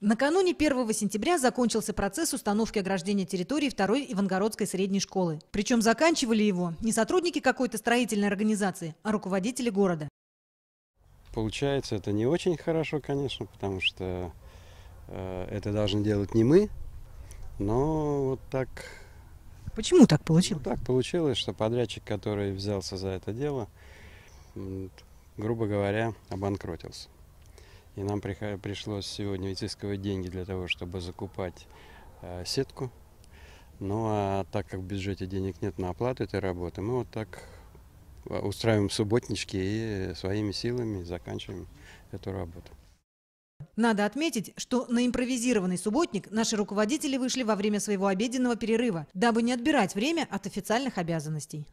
Накануне 1 сентября закончился процесс установки ограждения территории второй Ивангородской средней школы. Причем заканчивали его не сотрудники какой-то строительной организации, а руководители города. Получается, это не очень хорошо, конечно, потому что э, это должны делать не мы, но вот так... Почему так получилось? Ну, так получилось, что подрядчик, который взялся за это дело, грубо говоря, обанкротился. И нам пришлось сегодня изыскивать деньги для того, чтобы закупать э, сетку. Ну а так как в бюджете денег нет на оплату этой работы, мы вот так э, устраиваем субботнички и своими силами заканчиваем эту работу. Надо отметить, что на импровизированный субботник наши руководители вышли во время своего обеденного перерыва, дабы не отбирать время от официальных обязанностей.